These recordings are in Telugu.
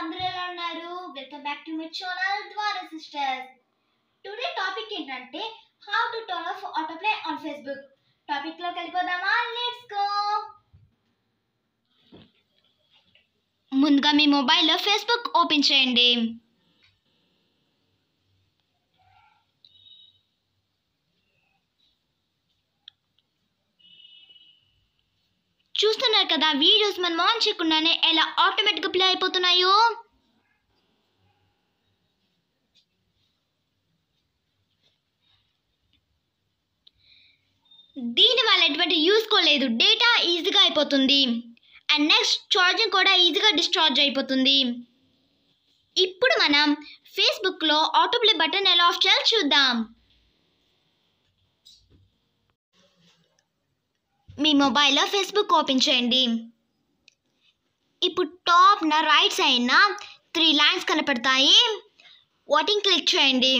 అందరూ ఉన్నారు బ్యాక్ టుడే టాపిక్ ఏంటంటే హౌ టు ఆటోప్లే ఫేస్బుక్ వెళ్ళిపోదామా ముందుగా మీ మొబైల్లో ఫేస్బుక్ ఓపెన్ చేయండి చూస్తున్నారు కదా వీడియోస్ మనం ఆన్ చేయకుండానే ఎలా ఆటోమేటిక్గా ప్లే అయిపోతున్నాయో దీని వల్ల ఎటువంటి యూస్ కోలేదు డేటా ఈజీగా అయిపోతుంది అండ్ నెక్స్ట్ ఛార్జింగ్ కూడా ఈజీగా డిశ్చార్జ్ అయిపోతుంది ఇప్పుడు మనం ఫేస్బుక్లో ఆటోప్లే బటన్ ఎలా ఆఫ్ చేయాలి చూద్దాం మీ మొబైల్లో ఫేస్బుక్ ఓపెన్ చేయండి ఇప్పుడు టాప్న రైట్ సైడ్న త్రీ లైన్స్ కనపడతాయి వాటిని క్లిక్ చేయండి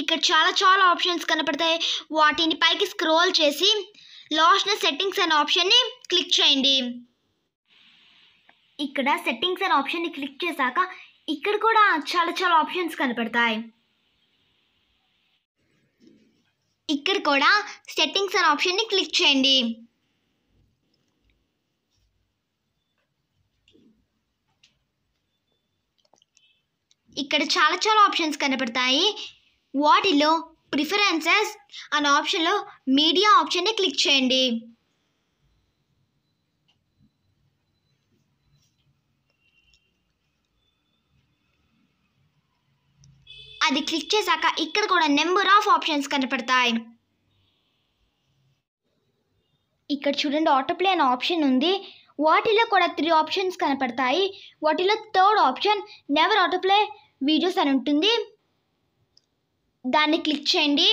ఇక్కడ చాలా చాలా ఆప్షన్స్ కనపడతాయి వాటిని పైకి స్క్రోల్ చేసి లాస్ట్న సెట్టింగ్స్ అనే ఆప్షన్ని క్లిక్ చేయండి ఇక్కడ సెట్టింగ్స్ అనే ఆప్షన్ని క్లిక్ చేశాక ఇక్కడ కూడా చాలా చాలా ఆప్షన్స్ కనపడతాయి ఇక్కడ కూడా సెట్టింగ్స్ అనే ఆప్షన్ని క్లిక్ చేయండి ఇక్కడ చాలా చాలా ఆప్షన్స్ కనపడతాయి వాటిలో ప్రిఫరెన్సెస్ అనే ఆప్షన్లో మీడియా ఆప్షన్ని క్లిక్ చేయండి అది క్లిక్ చేశాక ఇక్కడ కూడా నెంబర్ ఆఫ్ ఆప్షన్స్ కనపడతాయి ఇక్కడ చూడండి ఆటోప్లే అనే ఆప్షన్ ఉంది వాటిలో కూడా త్రీ ఆప్షన్స్ కనపడతాయి వాటిలో third option never autoplay videos అని ఉంటుంది దాన్ని క్లిక్ చేయండి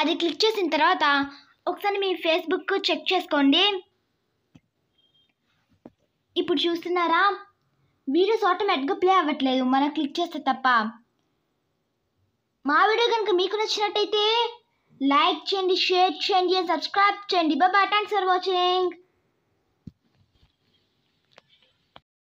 అది క్లిక్ చేసిన తర్వాత ఒకసారి మీ ఫేస్బుక్ చెక్ చేసుకోండి ఇప్పుడు చూస్తున్నారా వీడియోస్ ఆటోమేటిక్గా ప్లే అవ్వట్లేదు మనం క్లిక్ చేస్తే తప్ప మా వీడియో కనుక మీకు నచ్చినట్టయితే లైక్ చేయండి షేర్ చేయండి సబ్స్క్రైబ్ చేయండి బాబా థ్యాంక్స్ ఫర్ వాచింగ్